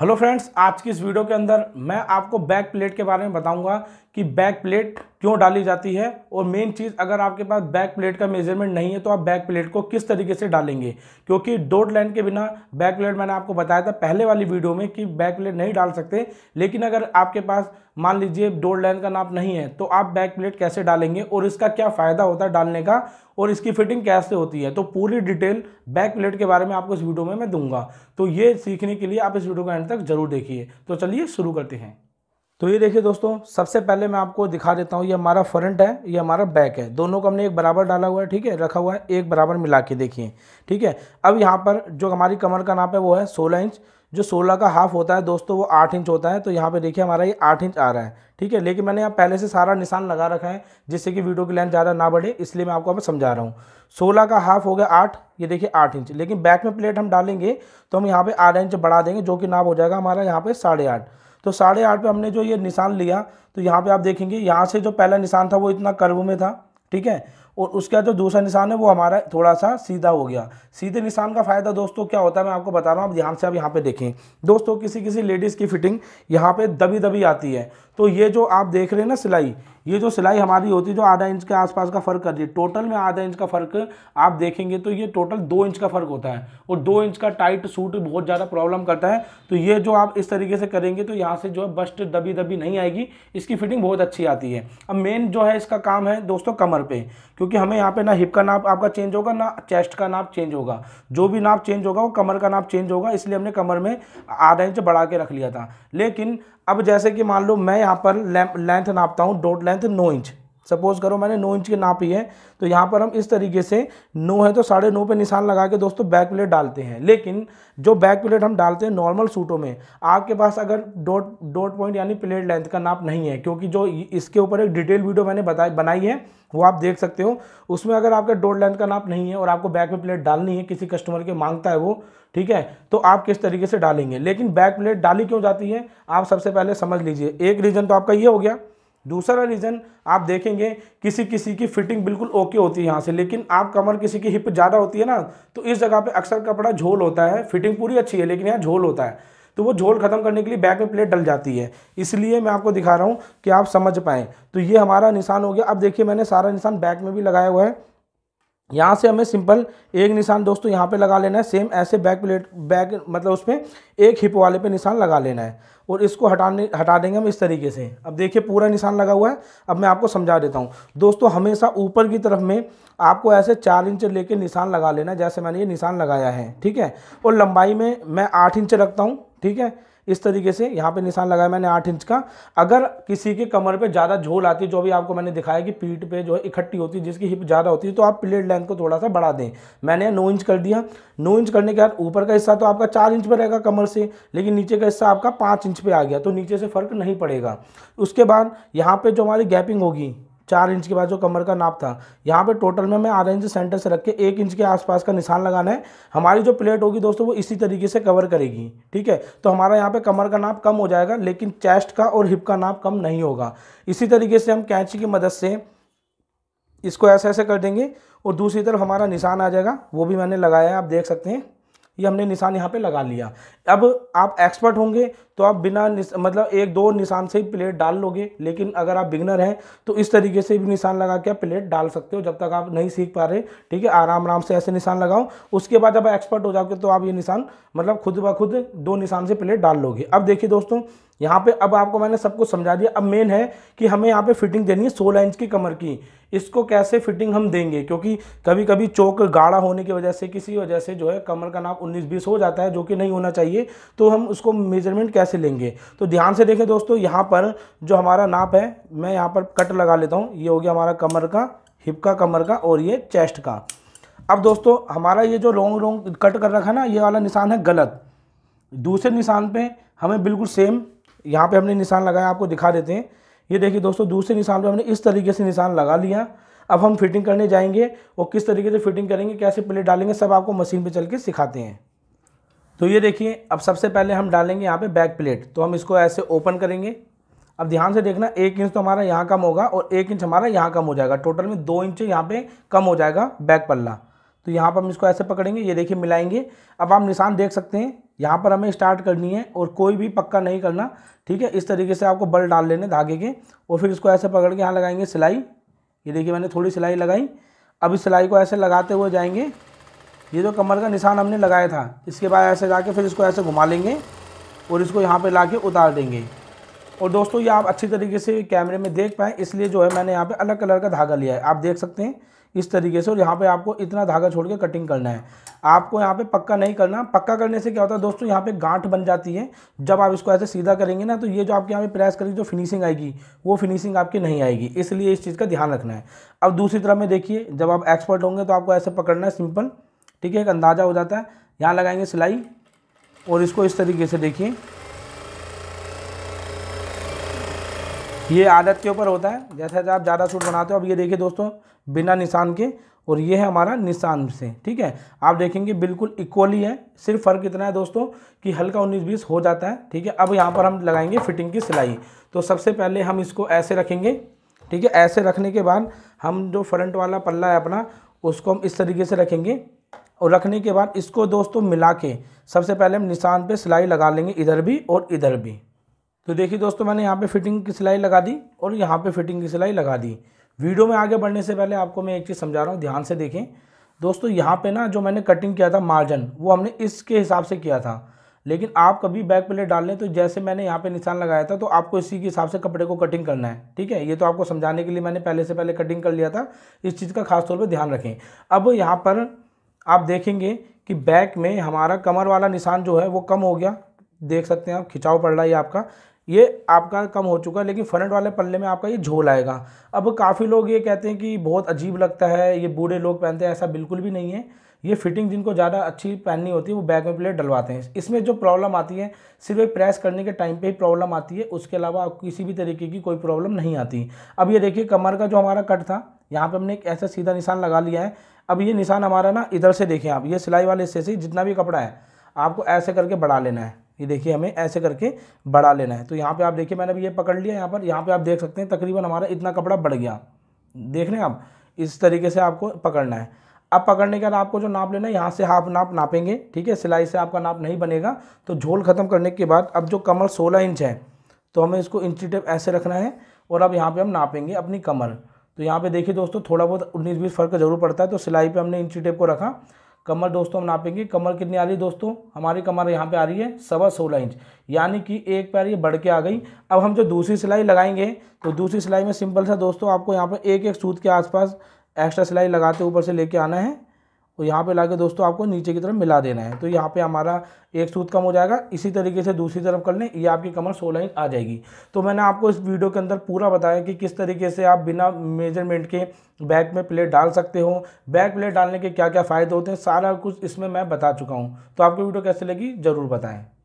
hello friends आज की इस वीडियो के अंदर मैं आपको बैक प्लेट के बारे में बताऊंगा कि बैक प्लेट क्यों डाली जाती है और मेन चीज़ अगर आपके पास बैक प्लेट का मेजरमेंट नहीं है तो आप बैक प्लेट को किस तरीके से डालेंगे क्योंकि डोट लाइन के बिना बैक प्लेट मैंने आपको बताया था पहले वाली वीडियो में कि बैक प्लेट नहीं डाल सकते लेकिन अगर आपके पास मान लीजिए डोट लाइन का नाप नहीं है तो आप बैक प्लेट कैसे डालेंगे और इसका क्या फ़ायदा होता है डालने का और इसकी फिटिंग कैसे होती है तो पूरी डिटेल बैक प्लेट के बारे में आपको इस वीडियो में मैं दूंगा तो ये सीखने के लिए आप इस वीडियो को एंड तक जरूर देखिए तो चलिए शुरू करते हैं तो ये देखिए दोस्तों सबसे पहले मैं आपको दिखा देता हूँ ये हमारा फ्रंट है ये हमारा बैक है दोनों को हमने एक बराबर डाला हुआ है ठीक है रखा हुआ है एक बराबर मिला के देखिए ठीक है अब यहाँ पर जो हमारी कमर का नाप है वो है सोलह इंच जो 16 का हाफ होता है दोस्तों वो 8 इंच होता है तो यहाँ पे देखिए हमारा ये 8 इंच आ रहा है ठीक है लेकिन मैंने यहाँ पहले से सारा निशान लगा रखा है जिससे कि वीडियो की लेंथ ज़्यादा ना बढ़े इसलिए मैं आपको अब समझा रहा हूँ 16 का हाफ हो गया 8 ये देखिए 8 इंच लेकिन बैक में प्लेट हम डालेंगे तो हम यहाँ पर आधा इंच बढ़ा देंगे जो कि नाप हो जाएगा हमारा यहाँ पर साढ़े आठ तो साढ़े आठ पर हमने जो ये निशान लिया तो यहाँ पे आप देखेंगे यहाँ से जो पहला निशान था वो इतना कर्व में था ठीक है और उसके बाद जो दूसरा निशान है वो हमारा थोड़ा सा सीधा हो गया सीधे निशान का फ़ायदा दोस्तों क्या होता है मैं आपको बता रहा हूँ आप ध्यान से आप यहाँ पे देखें दोस्तों किसी किसी लेडीज़ की फिटिंग यहाँ पे दबी दबी आती है तो ये जो आप देख रहे हैं ना सिलाई ये जो सिलाई हमारी होती है जो आधा इंच के आसपास का फ़र्क कर रही है टोटल में आधा इंच का फ़र्क आप देखेंगे तो ये टोटल दो इंच का फ़र्क होता है और दो इंच का टाइट सूट बहुत ज़्यादा प्रॉब्लम करता है तो ये जो आप इस तरीके से करेंगे तो यहाँ से जो है बस्ट दबी दबी नहीं आएगी इसकी फिटिंग बहुत अच्छी आती है अब मेन जो है इसका काम है दोस्तों कमर पर क्योंकि हमें यहाँ पर ना हिप का नाप आपका चेंज होगा ना चेस्ट का नाप चेंज होगा जो भी नाप चेंज होगा वो कमर का नाप चेंज होगा इसलिए हमने कमर में आधा इंच बढ़ा के रख लिया था लेकिन अब जैसे कि मान लो मैं यहाँ पर लेंथ नापता हूँ डॉट लेंथ नौ इंच सपोज़ करो मैंने नौ इंच की नापी है तो यहाँ पर हम इस तरीके से नौ है तो साढ़े नौ पर निशान लगा के दोस्तों बैक प्लेट डालते हैं लेकिन जो बैक प्लेट हम डालते हैं नॉर्मल सूटों में आपके पास अगर डॉट डॉट पॉइंट यानी प्लेट लेंथ का नाप नहीं है क्योंकि जो इसके ऊपर एक डिटेल वीडियो मैंने बताई बनाई है वो आप देख सकते हो उसमें अगर आपका डॉट लेंथ का नाप नहीं है और आपको बैक में प्लेट डालनी है किसी कस्टमर के मांगता है वो ठीक है तो आप किस तरीके से डालेंगे लेकिन बैक प्लेट डाली क्यों जाती है आप सबसे पहले समझ लीजिए एक रीज़न तो आपका ये हो गया दूसरा रीज़न आप देखेंगे किसी किसी की फिटिंग बिल्कुल ओके होती है यहाँ से लेकिन आप कमर किसी की हिप ज़्यादा होती है ना तो इस जगह पे अक्सर कपड़ा झोल होता है फिटिंग पूरी अच्छी है लेकिन यहाँ झोल होता है तो वो झोल ख़त्म करने के लिए बैक में प्लेट डल जाती है इसलिए मैं आपको दिखा रहा हूँ कि आप समझ पाएँ तो ये हमारा निशान हो गया अब देखिए मैंने सारा निशान बैक में भी लगाया हुआ है यहाँ से हमें सिंपल एक निशान दोस्तों यहाँ पे लगा लेना है सेम ऐसे बैक प्लेट बैक मतलब उस पर एक हिप वाले पे निशान लगा लेना है और इसको हटाने हटा देंगे हम इस तरीके से अब देखिए पूरा निशान लगा हुआ है अब मैं आपको समझा देता हूँ दोस्तों हमेशा ऊपर की तरफ में आपको ऐसे चार इंच लेके निशान लगा लेना जैसे मैंने ये निशान लगाया है ठीक है और लंबाई में मैं आठ इंच रखता हूँ ठीक है इस तरीके से यहाँ पे निशान लगाया मैंने आठ इंच का अगर किसी के कमर पे ज़्यादा झोल आती है जो भी आपको मैंने दिखाया कि पीठ पे जो है इकट्ठी होती है जिसकी हिप ज़्यादा होती है तो आप प्लेट लेंथ को थोड़ा सा बढ़ा दें मैंने नौ इंच कर दिया नौ इंच करने के बाद ऊपर का हिस्सा तो आपका चार इंच पर रहेगा कमर से लेकिन नीचे का हिस्सा आपका पाँच इंच पर आ गया तो नीचे से फ़र्क नहीं पड़ेगा उसके बाद यहाँ पर जो हमारी गैपिंग होगी चार इंच के बाद जो कमर का नाप था यहाँ पे टोटल में मैं आधा इंच सेंटर से रख के एक इंच के आसपास का निशान लगाना है हमारी जो प्लेट होगी दोस्तों वो इसी तरीके से कवर करेगी ठीक है तो हमारा यहाँ पे कमर का नाप कम हो जाएगा लेकिन चेस्ट का और हिप का नाप कम नहीं होगा इसी तरीके से हम कैंची की मदद से इसको ऐसे ऐसे कर देंगे और दूसरी तरफ हमारा निशान आ जाएगा वो भी मैंने लगाया है आप देख सकते हैं ये हमने निशान यहाँ पे लगा लिया अब आप एक्सपर्ट होंगे तो आप बिना मतलब एक दो निशान से ही प्लेट डाल लोगे लेकिन अगर आप बिगनर हैं तो इस तरीके से भी निशान लगा के आप प्लेट डाल सकते हो जब तक आप नहीं सीख पा रहे ठीक है आराम आराम से ऐसे निशान लगाओ उसके बाद जब एक्सपर्ट हो जाओगे तो आप ये निशान मतलब खुद ब खुद दो निशान से प्लेट डाल लोगे अब देखिए दोस्तों यहाँ पे अब आपको मैंने सब कुछ समझा दिया अब मेन है कि हमें यहाँ पे फिटिंग देनी है सोलह इंच की कमर की इसको कैसे फिटिंग हम देंगे क्योंकि कभी कभी चौक गाढ़ा होने की वजह से किसी वजह से जो है कमर का नाप 19 बीस हो जाता है जो कि नहीं होना चाहिए तो हम उसको मेजरमेंट कैसे लेंगे तो ध्यान से देखें दोस्तों यहाँ पर जो हमारा नाप है मैं यहाँ पर कट लगा लेता हूँ ये हो गया हमारा कमर का हिप का कमर का और ये चेस्ट का अब दोस्तों हमारा ये जो लॉन्ग लॉन्ग कट कर रखा ना ये वाला निशान है गलत दूसरे निशान पर हमें बिल्कुल सेम यहाँ पे हमने निशान लगाया आपको दिखा देते हैं ये देखिए दोस्तों दूसरे निशान पे हमने इस तरीके से निशान लगा लिया अब हम फिटिंग करने जाएंगे और किस तरीके से फिटिंग करेंगे कैसे प्लेट डालेंगे सब आपको मशीन पे चल के सिखाते हैं तो ये देखिए अब सबसे पहले हम डालेंगे यहाँ पे बैक प्लेट तो हम इसको ऐसे ओपन करेंगे अब ध्यान से देखना एक इंच तो हमारा यहाँ कम होगा और एक इंच हमारा यहाँ कम हो जाएगा टोटल में दो इंच यहाँ पर कम हो जाएगा बैक पल्ला तो यहाँ पर हम इसको ऐसे पकड़ेंगे ये देखिए मिलाएंगे अब आप निशान देख सकते हैं यहाँ पर हमें स्टार्ट करनी है और कोई भी पक्का नहीं करना ठीक है इस तरीके से आपको बल डाल लेने धागे के और फिर इसको ऐसे पकड़ के यहाँ लगाएंगे सिलाई ये देखिए मैंने थोड़ी सिलाई लगाई अब इस सिलाई को ऐसे लगाते हुए जाएंगे ये जो कमर का निशान हमने लगाया था इसके बाद ऐसे जाके फिर इसको ऐसे घुमा लेंगे और इसको यहाँ पर ला उतार देंगे और दोस्तों ये आप अच्छी तरीके से कैमरे में देख पाएँ इसलिए जो है मैंने यहाँ पर अलग कलर का धागा लिया है आप देख सकते हैं इस तरीके से और यहाँ पे आपको इतना धागा छोड़ के कटिंग करना है आपको यहाँ पे पक्का नहीं करना पक्का करने से क्या होता है दोस्तों यहाँ पे गांठ बन जाती है जब आप इसको ऐसे सीधा करेंगे ना तो ये जो आपके यहाँ पे प्रेस करेंगे जो फिनिशिंग आएगी वो फिनिशिंग आपकी नहीं आएगी इसलिए इस चीज़ का ध्यान रखना है अब दूसरी तरफ में देखिए जब आप एक्सपर्ट होंगे तो आपको ऐसे पकड़ना है सिंपल ठीक है एक अंदाज़ा हो जाता है यहाँ लगाएंगे सिलाई और इसको इस तरीके से देखिए ये आदत के ऊपर होता है जैसे जैसे आप ज़्यादा सूट बनाते हो अब ये देखिए दोस्तों बिना निशान के और ये है हमारा निशान से ठीक है आप देखेंगे बिल्कुल इक्वली है सिर्फ फर्क इतना है दोस्तों कि हल्का उन्नीस बीस हो जाता है ठीक है अब यहाँ पर हम लगाएंगे फिटिंग की सिलाई तो सबसे पहले हम इसको ऐसे रखेंगे ठीक है ऐसे रखने के बाद हम जो फ्रंट वाला पल्ला है अपना उसको हम इस तरीके से रखेंगे और रखने के बाद इसको दोस्तों मिला के सबसे पहले हम निशान पे सिलाई लगा लेंगे इधर भी और इधर भी तो देखिए दोस्तों मैंने यहाँ पे फिटिंग की सिलाई लगा दी और यहाँ पे फिटिंग की सिलाई लगा दी वीडियो में आगे बढ़ने से पहले आपको मैं एक चीज़ समझा रहा हूँ ध्यान से देखें दोस्तों यहाँ पे ना जो मैंने कटिंग किया था मार्जिन वो हमने इसके हिसाब से किया था लेकिन आप कभी बैक प्लेट डाल लें तो जैसे मैंने यहाँ पे निशान लगाया था तो आपको इसी के हिसाब से कपड़े को कटिंग करना है ठीक है ये तो आपको समझाने के लिए मैंने पहले से पहले कटिंग कर लिया था इस चीज़ का खास तौर पर ध्यान रखें अब यहाँ पर आप देखेंगे कि बैक में हमारा कमर वाला निशान जो है वो कम हो गया देख सकते हैं आप खिंचाव पड़ रहा है आपका ये आपका कम हो चुका है लेकिन फ्रंट वाले पल्ले में आपका ये झोल आएगा अब काफ़ी लोग ये कहते हैं कि बहुत अजीब लगता है ये बूढ़े लोग पहनते हैं ऐसा बिल्कुल भी नहीं है ये फिटिंग जिनको ज़्यादा अच्छी पहननी होती है वो बैक में प्लेट डलवाते हैं इसमें जो प्रॉब्लम आती है सिर्फ एक प्रेस करने के टाइम पे ही प्रॉब्लम आती है उसके अलावा किसी भी तरीके की कोई प्रॉब्लम नहीं आती अब ये देखिए कमर का जो हमारा कट था यहाँ पे हमने एक ऐसा सीधा निशान लगा लिया है अब ये निशान हमारा ना इधर से देखें आप ये सिलाई वाले हिस्से से जितना भी कपड़ा है आपको ऐसे करके बढ़ा लेना है ये देखिए हमें ऐसे करके बढ़ा लेना है तो यहाँ पे आप देखिए मैंने अभी ये पकड़ लिया यहाँ पर यहाँ पे आप देख सकते हैं तकरीबन हमारा इतना कपड़ा बढ़ गया देख रहे हैं आप इस तरीके से आपको पकड़ना है अब पकड़ने के बाद आपको जो नाप लेना है यहाँ से हाफ नाप नापेंगे ठीक है सिलाई से आपका नाप नहीं बनेगा तो झोल ख़त्म करने के बाद अब जो कमर सोलह इंच है तो हमें इसको इंची टेप ऐसे रखना है और अब यहाँ पर हम नापेंगे अपनी कमर तो यहाँ पे देखिए दोस्तों थोड़ा बहुत उन्नीस बीस फर्क जरूर पड़ता है तो सिलाई पर हमने इंची टेप को रखा कमर दोस्तों हम नापेंगे कमर कितनी आ रही है दोस्तों हमारी कमर यहाँ पे आ रही है सवा सोलह इंच यानी कि एक पैर ये बढ़ के आ गई अब हम जो दूसरी सिलाई लगाएंगे तो दूसरी सिलाई में सिंपल सा दोस्तों आपको यहाँ पर एक एक सूत के आसपास एक्स्ट्रा सिलाई लगाते ऊपर से लेके आना है तो यहाँ पे लाके दोस्तों आपको नीचे की तरफ मिला देना है तो यहाँ पे हमारा एक सूत कम हो जाएगा इसी तरीके से दूसरी तरफ कर लें ये आपकी कमर सोलह इंच आ जाएगी तो मैंने आपको इस वीडियो के अंदर पूरा बताया कि किस तरीके से आप बिना मेजरमेंट के बैक में प्लेट डाल सकते हो बैक प्लेट डालने के क्या क्या फ़ायदे होते हैं सारा कुछ इसमें मैं बता चुका हूँ तो आपको वीडियो कैसे लगी ज़रूर बताएँ